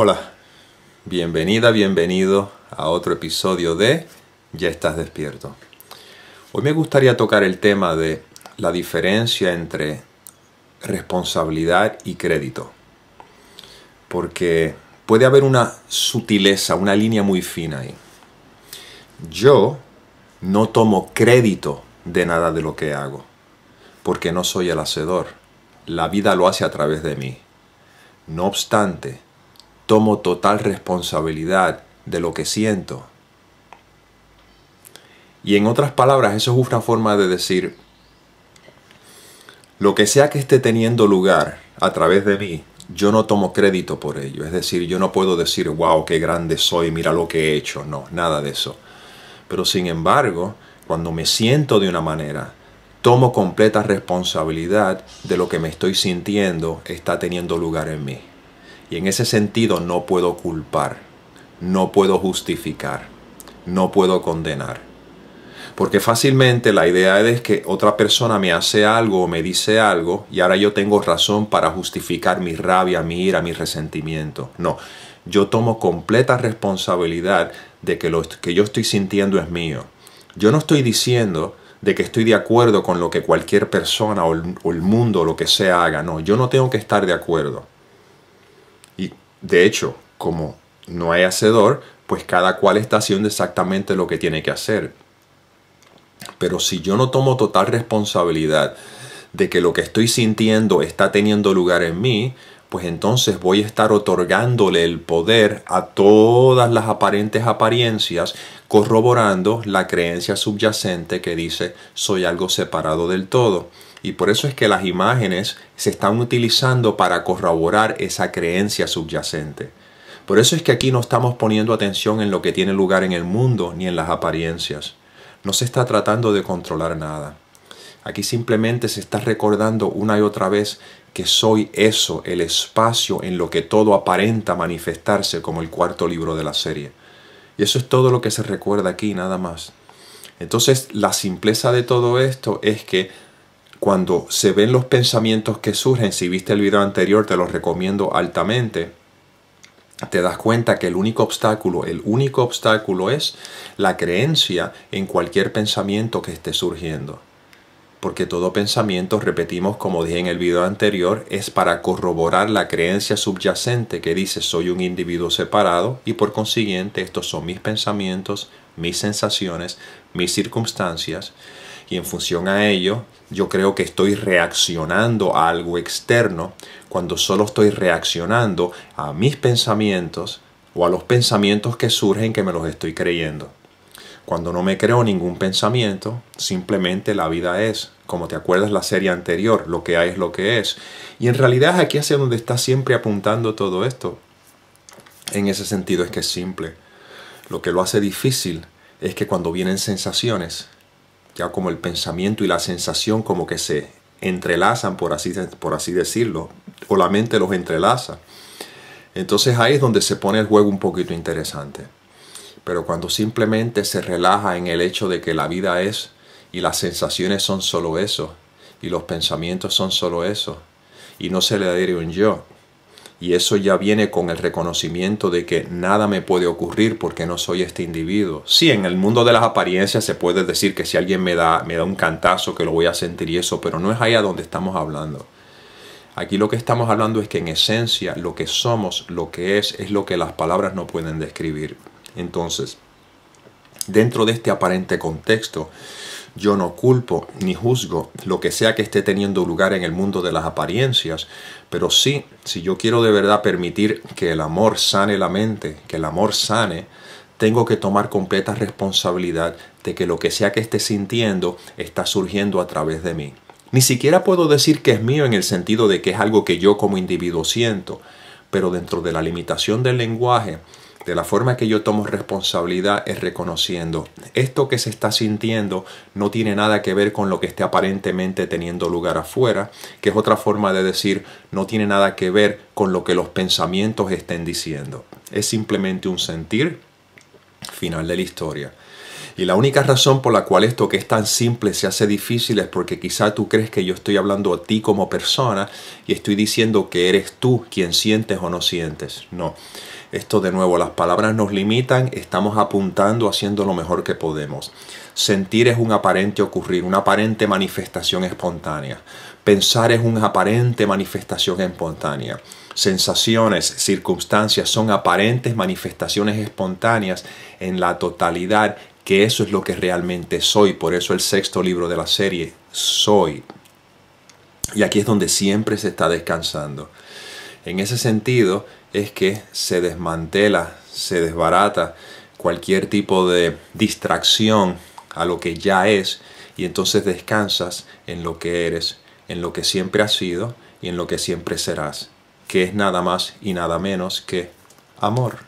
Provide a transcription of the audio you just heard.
Hola, bienvenida, bienvenido a otro episodio de Ya estás despierto. Hoy me gustaría tocar el tema de la diferencia entre responsabilidad y crédito. Porque puede haber una sutileza, una línea muy fina ahí. Yo no tomo crédito de nada de lo que hago, porque no soy el hacedor. La vida lo hace a través de mí. No obstante, tomo total responsabilidad de lo que siento. Y en otras palabras, eso es una forma de decir, lo que sea que esté teniendo lugar a través de mí, yo no tomo crédito por ello. Es decir, yo no puedo decir, wow, qué grande soy, mira lo que he hecho. No, nada de eso. Pero sin embargo, cuando me siento de una manera, tomo completa responsabilidad de lo que me estoy sintiendo está teniendo lugar en mí. Y en ese sentido no puedo culpar, no puedo justificar, no puedo condenar. Porque fácilmente la idea es que otra persona me hace algo o me dice algo y ahora yo tengo razón para justificar mi rabia, mi ira, mi resentimiento. No, yo tomo completa responsabilidad de que lo que yo estoy sintiendo es mío. Yo no estoy diciendo de que estoy de acuerdo con lo que cualquier persona o el, mundo o lo que sea haga. No, yo no tengo que estar de acuerdo. De hecho, como no hay hacedor, pues cada cual está haciendo exactamente lo que tiene que hacer. Pero si yo no tomo total responsabilidad de que lo que estoy sintiendo está teniendo lugar en mí, pues entonces voy a estar otorgándole el poder a todas las aparentes apariencias, corroborando la creencia subyacente que dice soy algo separado del todo. Y por eso es que las imágenes se están utilizando para corroborar esa creencia subyacente. Por eso es que aquí no estamos poniendo atención en lo que tiene lugar en el mundo ni en las apariencias. No se está tratando de controlar nada. Aquí simplemente se está recordando una y otra vez que soy eso, el espacio en lo que todo aparenta manifestarse como el cuarto libro de la serie. Y eso es todo lo que se recuerda aquí, nada más. Entonces, la simpleza de todo esto es que cuando se ven los pensamientos que surgen, si viste el video anterior, te los recomiendo altamente, te das cuenta que el único obstáculo, el único obstáculo es la creencia en cualquier pensamiento que esté surgiendo porque todo pensamiento, repetimos como dije en el video anterior, es para corroborar la creencia subyacente que dice soy un individuo separado y por consiguiente estos son mis pensamientos, mis sensaciones, mis circunstancias y en función a ello yo creo que estoy reaccionando a algo externo cuando solo estoy reaccionando a mis pensamientos o a los pensamientos que surgen que me los estoy creyendo. Cuando no me creo ningún pensamiento, simplemente la vida es. Como te acuerdas la serie anterior, lo que hay es lo que es. Y en realidad aquí hacia donde está siempre apuntando todo esto. En ese sentido es que es simple. Lo que lo hace difícil es que cuando vienen sensaciones, ya como el pensamiento y la sensación como que se entrelazan, por así, por así decirlo, o la mente los entrelaza. Entonces ahí es donde se pone el juego un poquito interesante pero cuando simplemente se relaja en el hecho de que la vida es y las sensaciones son solo eso y los pensamientos son solo eso y no se le adhiere un yo. Y eso ya viene con el reconocimiento de que nada me puede ocurrir porque no soy este individuo. Sí, en el mundo de las apariencias se puede decir que si alguien me da, me da un cantazo que lo voy a sentir y eso, pero no es ahí a donde estamos hablando. Aquí lo que estamos hablando es que en esencia lo que somos, lo que es, es lo que las palabras no pueden describir. Entonces, dentro de este aparente contexto, yo no culpo ni juzgo lo que sea que esté teniendo lugar en el mundo de las apariencias, pero sí, si yo quiero de verdad permitir que el amor sane la mente, que el amor sane, tengo que tomar completa responsabilidad de que lo que sea que esté sintiendo está surgiendo a través de mí. Ni siquiera puedo decir que es mío en el sentido de que es algo que yo como individuo siento, pero dentro de la limitación del lenguaje, de la forma que yo tomo responsabilidad es reconociendo esto que se está sintiendo no tiene nada que ver con lo que esté aparentemente teniendo lugar afuera, que es otra forma de decir no tiene nada que ver con lo que los pensamientos estén diciendo. Es simplemente un sentir final de la historia. Y la única razón por la cual esto que es tan simple se hace difícil es porque quizá tú crees que yo estoy hablando a ti como persona y estoy diciendo que eres tú quien sientes o no sientes. No. Esto de nuevo, las palabras nos limitan, estamos apuntando, haciendo lo mejor que podemos. Sentir es un aparente ocurrir, una aparente manifestación espontánea. Pensar es una aparente manifestación espontánea. Sensaciones, circunstancias son aparentes manifestaciones espontáneas en la totalidad, que eso es lo que realmente soy. Por eso el sexto libro de la serie, soy. Y aquí es donde siempre se está descansando. En ese sentido, es que se desmantela, se desbarata cualquier tipo de distracción a lo que ya es y entonces descansas en lo que eres, en lo que siempre has sido y en lo que siempre serás, que es nada más y nada menos que amor.